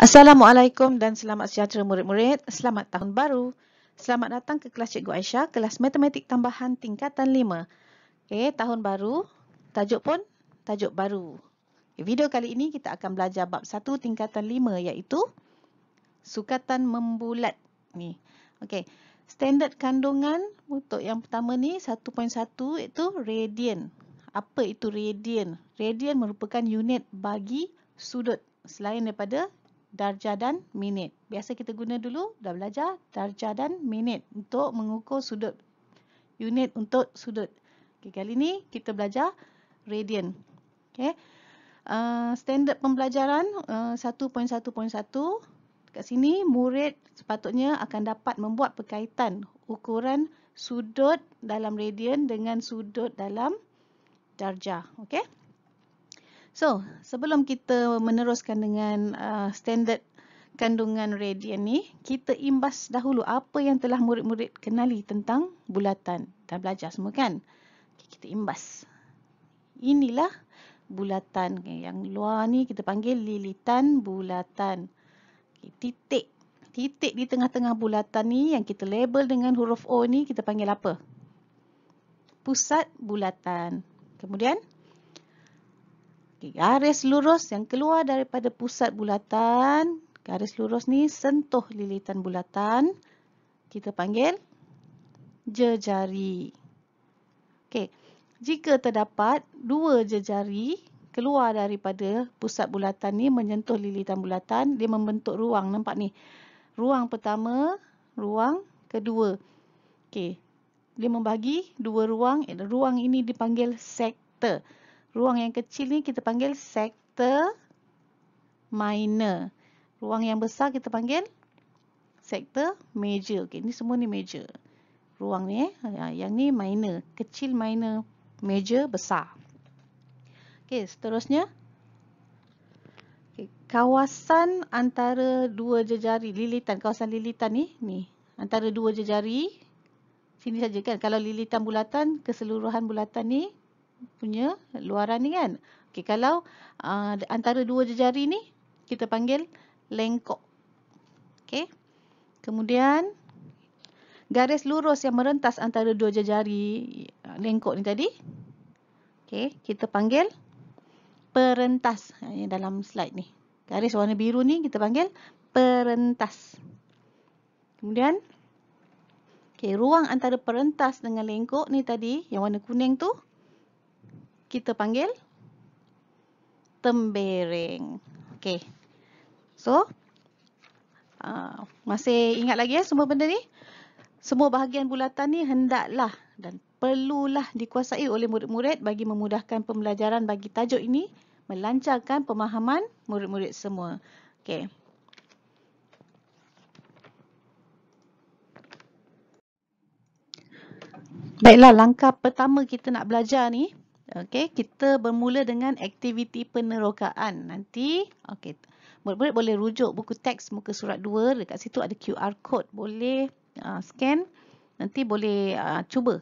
Assalamualaikum dan selamat sejahtera murid-murid. Selamat tahun baru. Selamat datang ke kelas Cikgu Aisyah, kelas matematik tambahan tingkatan 5. Okey, tahun baru. Tajuk pun tajuk baru. Video kali ini kita akan belajar bab 1 tingkatan 5 iaitu sukatan membulat ni. Okey. Standard kandungan untuk yang pertama ni 1.1 iaitu radian. Apa itu radian? Radian merupakan unit bagi sudut selain daripada darjah dan minit. Biasa kita guna dulu, dah belajar, darjah dan minit untuk mengukur sudut. Unit untuk sudut. Okay, kali ini kita belajar radian. Okay. Uh, standard pembelajaran uh, 1.1.1. Dekat sini, murid sepatutnya akan dapat membuat perkaitan ukuran sudut dalam radian dengan sudut dalam darjah. Okay. So, sebelum kita meneruskan dengan uh, standard kandungan radian ni, kita imbas dahulu apa yang telah murid-murid kenali tentang bulatan Dah belajar semua kan? Okay, kita imbas. Inilah bulatan okay, yang luar ni kita panggil lilitan bulatan. Okay, titik. Titik di tengah-tengah bulatan ni yang kita label dengan huruf O ni kita panggil apa? Pusat bulatan. Kemudian? Okey, garis lurus yang keluar daripada pusat bulatan, garis lurus ni sentuh lilitan bulatan, kita panggil jejari. Okay, jika terdapat dua jejari keluar daripada pusat bulatan ni menyentuh lilitan bulatan, dia membentuk ruang, nampak ni. Ruang pertama, ruang kedua. Okay, dia membagi dua ruang, ruang ini dipanggil sektor. Ruang yang kecil ni kita panggil sektor minor. Ruang yang besar kita panggil sektor major. Okey, ni semua ni major. Ruang ni eh. Ha, yang ni minor. Kecil, minor, major, besar. Okey, seterusnya. kawasan antara dua jejari lilitan. Kawasan lilitan ni, ni. Antara dua jejari. Sini saja kan. Kalau lilitan bulatan, keseluruhan bulatan ni punya luaran ni kan. Okey, kalau uh, antara dua jari ni kita panggil lengkok. Okey. Kemudian garis lurus yang merentas antara dua jari lengkok ni tadi. Okey, kita panggil perentas. Ini ha, dalam slide ni. Garis warna biru ni kita panggil perentas. Kemudian okey, ruang antara perentas dengan lengkok ni tadi yang warna kuning tu kita panggil tembereng. Okey. So, uh, masih ingat lagi ya semua benda ni? Semua bahagian bulatan ni hendaklah dan perlulah dikuasai oleh murid-murid bagi memudahkan pembelajaran bagi tajuk ini melancarkan pemahaman murid-murid semua. Okey. Baiklah, langkah pertama kita nak belajar ni Okey, kita bermula dengan aktiviti penerokaan nanti. Okey, murid boleh rujuk buku teks muka surat 2. Dekat situ ada QR code. Boleh uh, scan. Nanti boleh uh, cuba.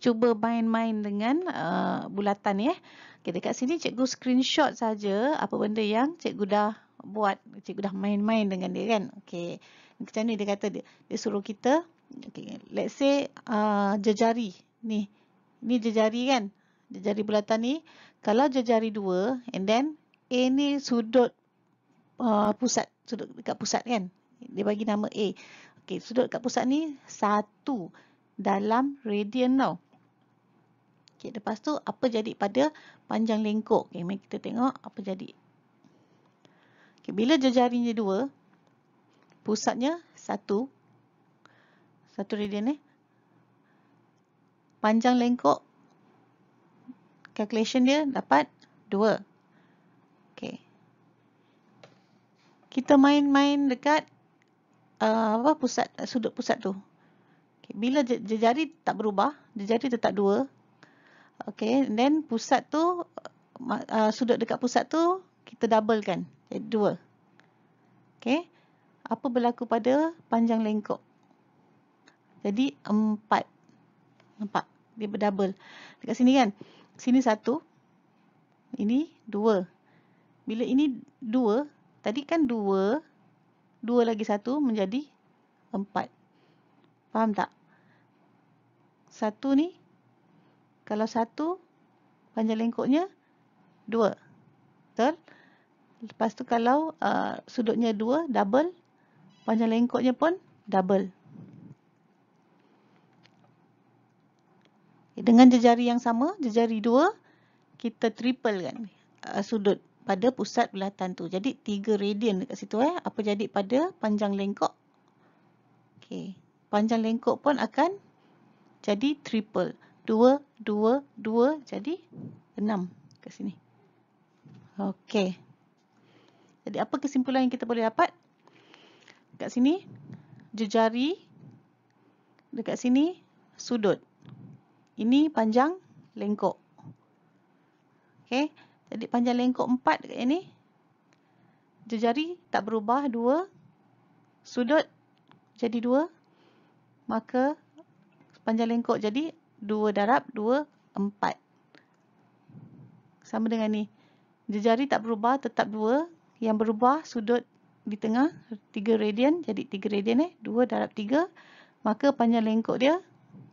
Cuba main-main dengan uh, bulatan ya. Okey, dekat sini cikgu screenshot saja apa benda yang cikgu dah buat. Cikgu dah main-main dengan dia kan. Okey, macam ni dia kata dia, dia suruh kita. Okey, let's say uh, jejari. Ni, ni jejari kan jari bulatan ni kalau jari dua and then A ni sudut uh, pusat sudut dekat pusat kan dia bagi nama A okey sudut dekat pusat ni satu dalam radian tau okey lepas tu apa jadi pada panjang lengkok okey mari kita tengok apa jadi okey bila jari jejarinya dua pusatnya satu satu radian ni eh? panjang lengkok calculation dia dapat 2. Okay. Kita main-main dekat uh, apa pusat sudut pusat tu. Okay. Bila jari tak berubah, jari tetap 2. Okay. Then pusat tu, uh, sudut dekat pusat tu, kita double kan. Jadi 2. Okay. Apa berlaku pada panjang lengkok? Jadi 4. Nampak? Dia berdouble. Dekat sini kan? sini satu. Ini dua. Bila ini dua, tadi kan dua. Dua lagi satu menjadi empat. Faham tak? Satu ni, kalau satu, panjang lengkuknya dua. Betul? Lepas tu kalau uh, sudutnya dua, double. Panjang lengkuknya pun double. Dengan jejari yang sama, jejari dua, kita triple kan uh, sudut pada pusat bulatan tu. Jadi, tiga radian dekat situ. Eh. Apa jadi pada panjang lengkok? Okay. Panjang lengkok pun akan jadi triple. Dua, dua, dua, jadi enam ke sini. Okey. Jadi, apa kesimpulan yang kita boleh dapat? Dekat sini, jejari. Dekat sini, Sudut. Ini panjang lengkok. Okey. Jadi panjang lengkok 4 dekat sini. Jejari tak berubah 2. Sudut jadi 2. Maka panjang lengkok jadi 2 darab 2 4. Sama dengan ni. Jari tak berubah tetap 2. Yang berubah sudut di tengah 3 radian jadi 3 radian eh 2 darab 3 maka panjang lengkok dia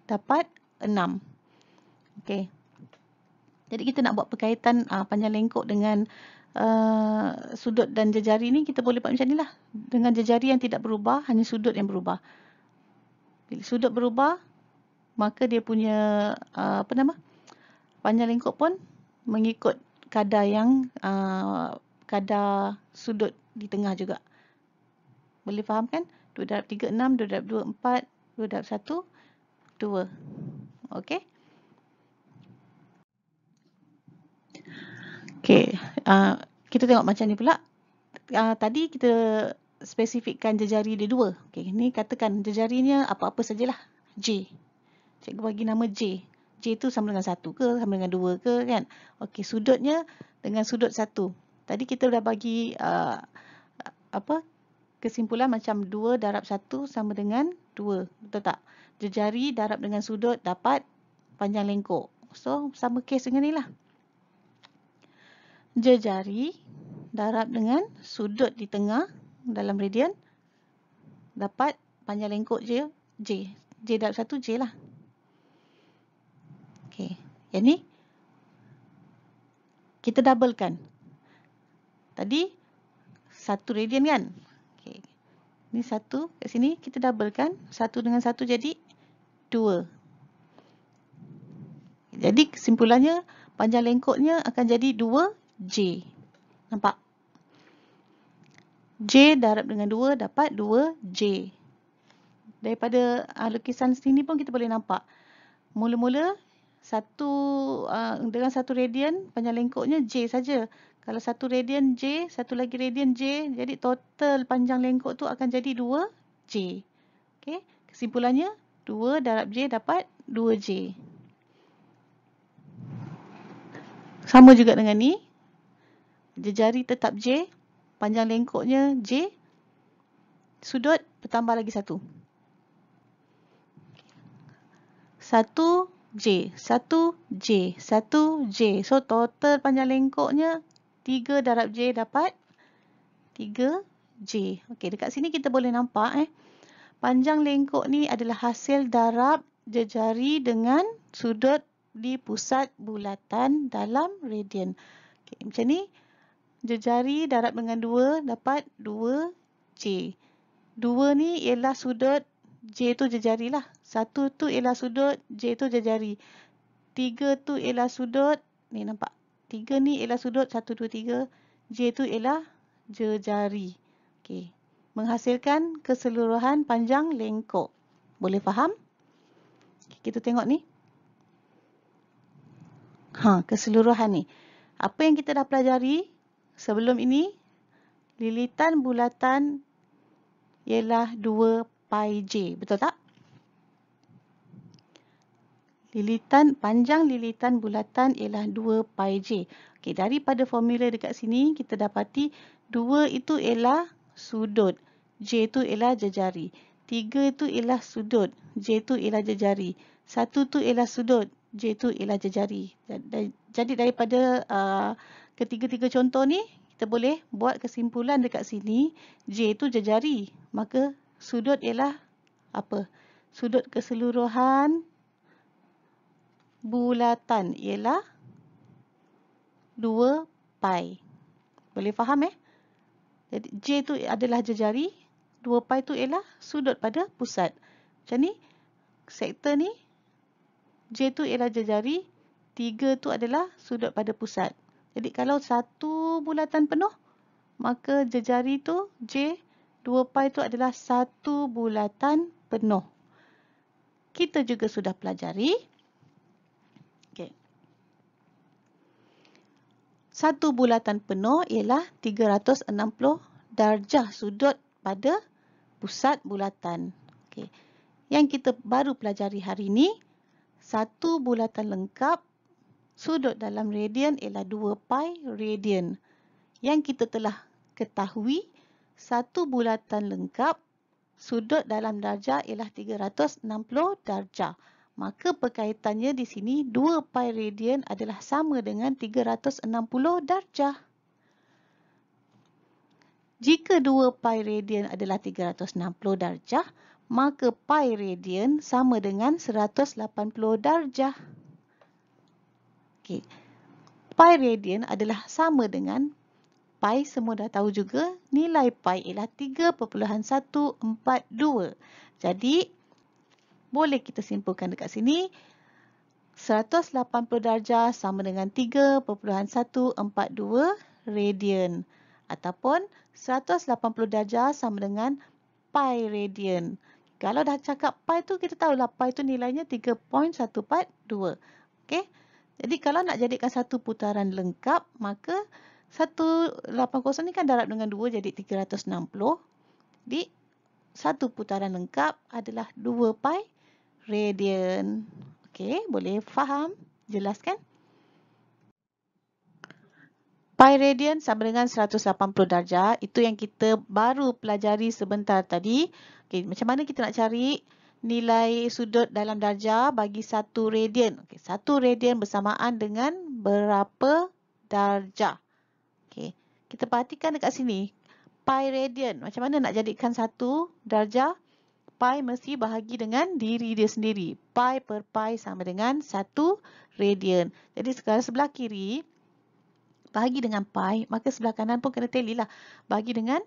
dapat 6 Okey. Jadi kita nak buat perkaitan uh, panjang lengkok dengan uh, sudut dan jejari ni kita boleh buat macam ni lah. Dengan jejari yang tidak berubah, hanya sudut yang berubah. Bila sudut berubah, maka dia punya uh, apa nama? panjang lengkok pun mengikut kadar yang uh, kadar sudut di tengah juga. Boleh faham kan? 2 darab 3, 6, 2 darab 2, 4, 2 darab 1, 2. Okey. Okay, uh, kita tengok macam ni pula. Uh, tadi kita spesifikkan jejari dia dua. Okay, ni katakan jejarinya apa-apa sajalah. J. Cikgu bagi nama J. J tu sama dengan satu ke, sama dengan dua ke kan? Okay, sudutnya dengan sudut satu. Tadi kita dah bagi uh, apa kesimpulan macam dua darab satu sama dengan dua. Betul tak? Jejari darab dengan sudut dapat panjang lengkok. So, sama kes dengan ni lah jejari darab dengan sudut di tengah dalam radian dapat panjang lengkok je J. J darab satu J lah. Okey. Yang ni kita doublekan. Tadi satu radian kan? Okey. Ni satu kat sini kita doublekan. Satu dengan satu jadi dua. Jadi kesimpulannya panjang lengkoknya akan jadi dua J. Nampak? J darab dengan 2 dapat 2J. Daripada uh, lukisan sini pun kita boleh nampak. Mula-mula satu uh, dengan satu radian panjang lengkoknya J saja. Kalau satu radian J, satu lagi radian J, jadi total panjang lengkok tu akan jadi 2J. Okey, kesimpulannya 2 darab J dapat 2J. Sama juga dengan ni, Jejari tetap J. Panjang lengkoknya J. Sudut bertambah lagi satu. Satu J. Satu J. Satu J. So total panjang lengkoknya 3 darab J dapat 3 J. Okey, dekat sini kita boleh nampak eh. Panjang lengkok ni adalah hasil darab jejari dengan sudut di pusat bulatan dalam radian. Okey, macam ni. Jejari darab dengan 2 dapat 2J. 2 ni ialah sudut J tu jejari lah. 1 tu ialah sudut J tu jejari. 3 tu ialah sudut, ni nampak. 3 ni ialah sudut 1, 2, 3. J tu ialah jejari. Okay. Menghasilkan keseluruhan panjang lengkok. Boleh faham? Okay, kita tengok ni. Ha, keseluruhan ni. Apa yang kita dah pelajari Sebelum ini, lilitan bulatan ialah 2pi j, betul tak? Lilitan panjang lilitan bulatan ialah 2pi j. Okey, daripada formula dekat sini kita dapati 2 itu ialah sudut, j itu ialah jejari. 3 itu ialah sudut, j itu ialah jejari. 1 itu ialah sudut, j itu ialah jejari. Jadi daripada uh, ketiga-tiga contoh ni, kita boleh buat kesimpulan dekat sini, J itu jejari. Maka sudut ialah apa? Sudut keseluruhan bulatan ialah 2 pi. Boleh faham eh? Jadi J itu adalah jejari, 2 pi itu ialah sudut pada pusat. Macam ni, sektor ni, J itu ialah jejari, 3 itu adalah sudut pada pusat. Jadi kalau satu bulatan penuh, maka jejari tu J 2 pi tu adalah satu bulatan penuh. Kita juga sudah pelajari. Okay. Satu bulatan penuh ialah 360 darjah sudut pada pusat bulatan. Okay. Yang kita baru pelajari hari ini, satu bulatan lengkap sudut dalam radian ialah 2pi radian. Yang kita telah ketahui, satu bulatan lengkap, sudut dalam darjah ialah 360 darjah. Maka perkaitannya di sini 2pi radian adalah sama dengan 360 darjah. Jika 2pi radian adalah 360 darjah, maka pi radian sama dengan 180 darjah. Okey. Pi radian adalah sama dengan pi semua dah tahu juga nilai pi ialah 3.142. Jadi boleh kita simpulkan dekat sini 180 darjah sama dengan 3.142 radian ataupun 180 darjah sama dengan pi radian. Kalau dah cakap pi tu kita tahu lah pi tu nilainya 3.142. Okey. Jadi kalau nak jadikan satu putaran lengkap, maka 180 ni kan darab dengan 2 jadi 360. Jadi satu putaran lengkap adalah 2 pi radian. Okey, boleh faham? jelaskan. Pi radian sama dengan 180 darjah. Itu yang kita baru pelajari sebentar tadi. Okey, macam mana kita nak cari? nilai sudut dalam darjah bagi satu radian. Okay, satu radian bersamaan dengan berapa darjah. Okay, kita perhatikan dekat sini. Pi radian. Macam mana nak jadikan satu darjah? Pi mesti bahagi dengan diri dia sendiri. Pi per pi sama dengan satu radian. Jadi sekarang sebelah kiri bahagi dengan pi, maka sebelah kanan pun kena tally lah. Bahagi dengan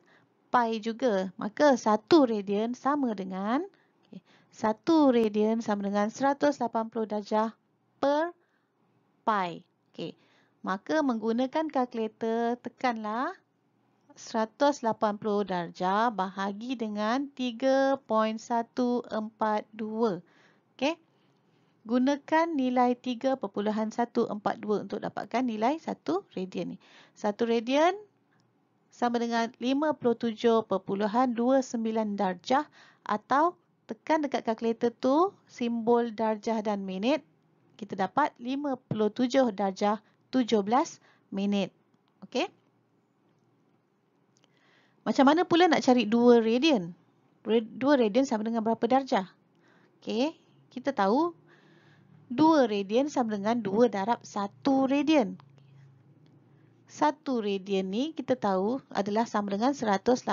pi juga. Maka satu radian sama dengan satu radian sama dengan 180 darjah per pi. Okey. Maka menggunakan kalkulator tekanlah 180 darjah bahagi dengan 3.142. Okey. Gunakan nilai 3.142 untuk dapatkan nilai 1 radian ni. 1 radian sama dengan 57.29 darjah atau 0.5 tekan dekat kalkulator tu simbol darjah dan minit, kita dapat 57 darjah 17 minit. Okey. Macam mana pula nak cari 2 radian? 2 radian sama dengan berapa darjah? Okey, kita tahu 2 radian sama dengan 2 darab 1 radian. 1 radian ni kita tahu adalah sama dengan 180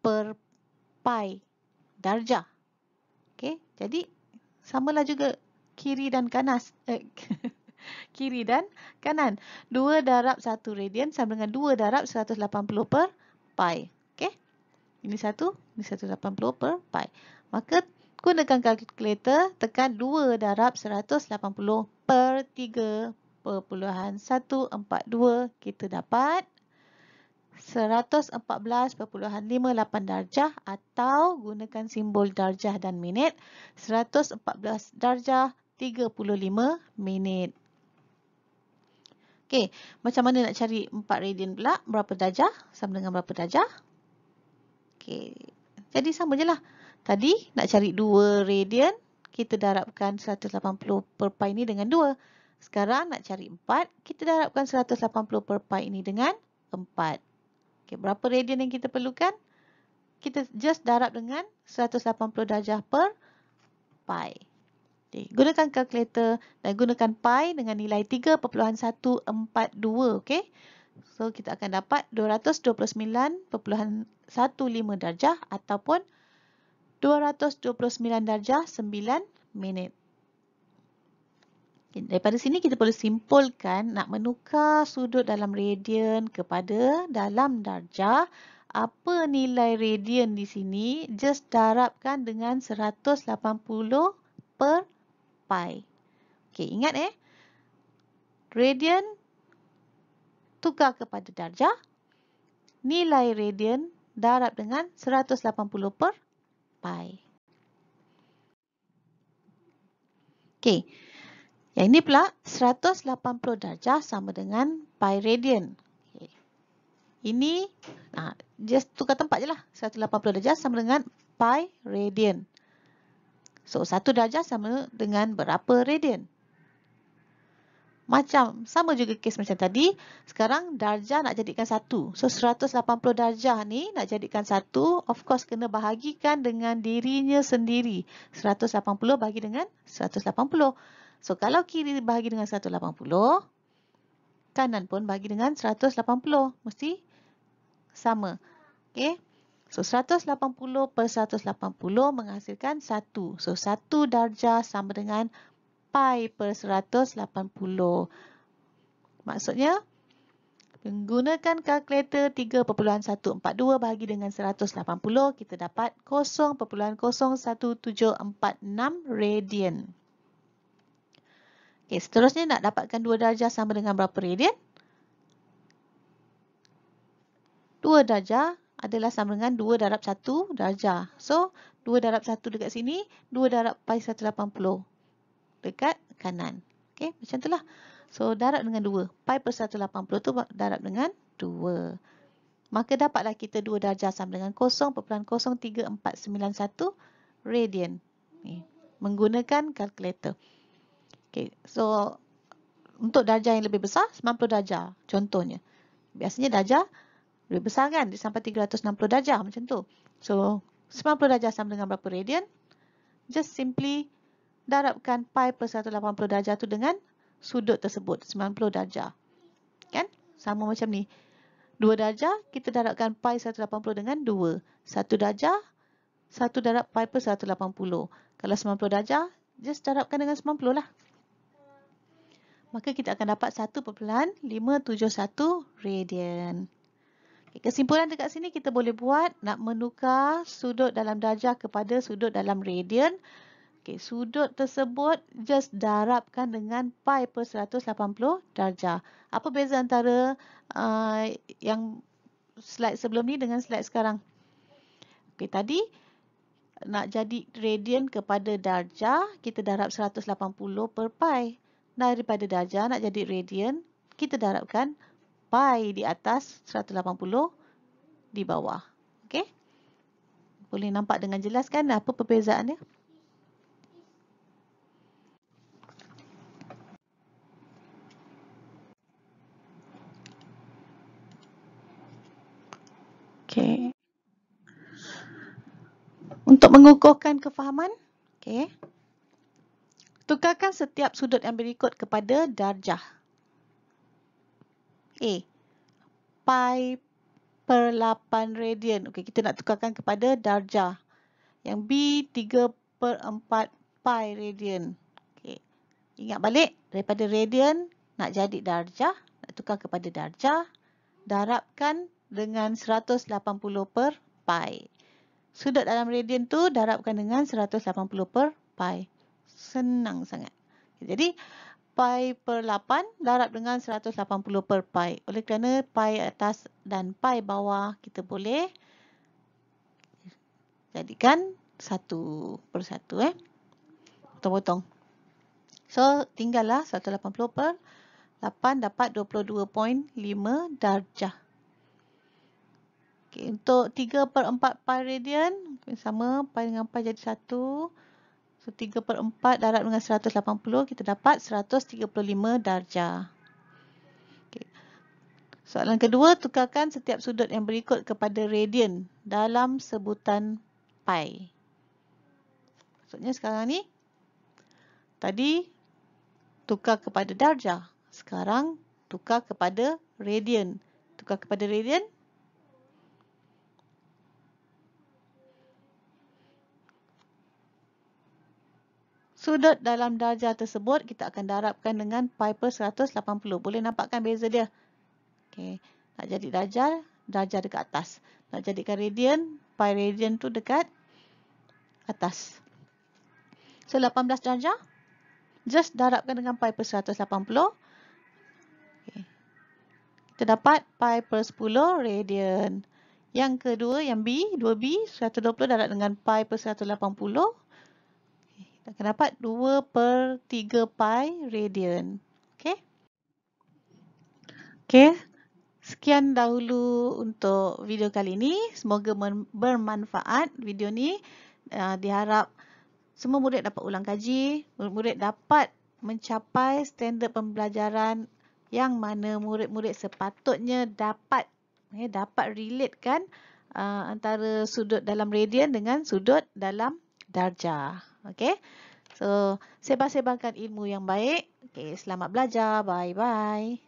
per pi darjah. Okey, jadi samalah juga kiri dan kanas. Eh, kiri dan kanan. 2 darab 1 radian sama dengan 2 darab 180 per pi. Okey. Ini 1, ini 180 per pi. Maka gunakan kalkulator tekan 2 darab 180 per 3.142 kita dapat 114.58 darjah atau gunakan simbol darjah dan minit 114 darjah 35 minit. Okey, macam mana nak cari 4 radian pula? Berapa darjah sama dengan berapa darjah? Okey. Jadi sama lah. Tadi nak cari 2 radian, kita darabkan 180 per pi ni dengan 2. Sekarang nak cari 4, kita darabkan 180 per pi ini dengan 4. Okay, berapa radian yang kita perlukan? Kita just darab dengan 180 darjah per pi. Okay, gunakan kalkulator dan gunakan pi dengan nilai 3.142. Okay? So, kita akan dapat 229.15 darjah ataupun 229 darjah 9 minit. Daripada sini kita boleh simpulkan nak menukar sudut dalam radian kepada dalam darjah. Apa nilai radian di sini? Just darabkan dengan 180 per pi. Okey, ingat eh. Radian tukar kepada darjah. Nilai radian darab dengan 180 per pi. Okey. Yang ini pula 180 darjah sama dengan pi radian. Ini, nah, ha, just tukar tempat je lah. 180 darjah sama dengan pi radian. So, 1 darjah sama dengan berapa radian? Macam, sama juga kes macam tadi. Sekarang, darjah nak jadikan 1. So, 180 darjah ni nak jadikan 1, of course, kena bahagikan dengan dirinya sendiri. 180 bagi dengan 180. So kalau kiri bahagi dengan 180, kanan pun bahagi dengan 180. Mesti sama. Okay. So 180 per 180 menghasilkan 1. So 1 darjah sama dengan pi per 180. Maksudnya, menggunakan kalkulator 3.142 bahagi dengan 180, kita dapat 0.01746 radian. Okay, seterusnya nak dapatkan dua darjah sama dengan berapa radian? Dua darjah adalah sama dengan dua darab satu darjah. So, dua darab satu dekat sini, dua darab pi 180 dekat kanan. Okey, macam itulah. So, darab dengan dua Pi per 180 tu darab dengan dua. Maka dapatlah kita dua darjah sama dengan kosong kosong tiga empat sembilan satu radian. Okay. Menggunakan kalkulator. Okay. So, untuk darjah yang lebih besar, 90 darjah contohnya. Biasanya darjah lebih besar kan? Dia sampai 360 darjah macam tu. So, 90 darjah sama dengan berapa radian? Just simply darabkan pi per 180 darjah tu dengan sudut tersebut, 90 darjah. Kan? Sama macam ni. 2 darjah, kita darabkan pi 180 dengan 2. 1 darjah, 1 darab pi per 180. Kalau 90 darjah, just darabkan dengan 90 lah maka kita akan dapat 1.571 radian. Okay, kesimpulan dekat sini kita boleh buat nak menukar sudut dalam darjah kepada sudut dalam radian. Okay, sudut tersebut just darabkan dengan pi per 180 darjah. Apa beza antara uh, yang slide sebelum ni dengan slide sekarang? Okay, tadi nak jadi radian kepada darjah, kita darab 180 per pi daripada darjah nak jadi radian, kita darabkan pi di atas 180 di bawah. Okey? Boleh nampak dengan jelas kan apa perbezaannya? Okey. Untuk mengukuhkan kefahaman, okey. Tukarkan setiap sudut yang berikut kepada darjah. A. Pi per 8 radian. Okey, kita nak tukarkan kepada darjah. Yang B, 3 per 4 pi radian. Okey. Ingat balik, daripada radian nak jadi darjah, nak tukar kepada darjah, darabkan dengan 180 per pi. Sudut dalam radian tu darabkan dengan 180 per pi. Senang sangat. Jadi pi per 8 darab dengan 180 per pi. Oleh kerana pi atas dan pi bawah kita boleh jadikan satu per satu eh. Potong-potong. So tinggallah 180 per 8 dapat 22.5 darjah. Okay, untuk 3 per 4 pi radian sama pi dengan pi jadi 1 So 3 per 4 darat dengan 180 kita dapat 135 darjah. Soalan kedua, tukarkan setiap sudut yang berikut kepada radian dalam sebutan pi. Maksudnya sekarang ni, tadi tukar kepada darjah. Sekarang tukar kepada radian. Tukar kepada radian, sudut dalam darjah tersebut kita akan darabkan dengan Piper 180. Boleh nampakkan beza dia? Okay. Nak jadi darjah, darjah dekat atas. Nak jadikan radian, pi radian tu dekat atas. So, 18 darjah. Just darabkan dengan pi per 180. Okay. Kita dapat pi per 10 radian. Yang kedua, yang B, 2B, 120 darab dengan pi per 180 akan dapat 2 per 3 pi radian. Okay. Okay. Sekian dahulu untuk video kali ini. Semoga bermanfaat video ni. Uh, diharap semua murid dapat ulang kaji. Murid-murid dapat mencapai standard pembelajaran yang mana murid-murid sepatutnya dapat ya, dapat relate kan uh, antara sudut dalam radian dengan sudut dalam darjah. Okay. So, sebar-sebarkan ilmu yang baik. Okay, selamat belajar. Bye-bye.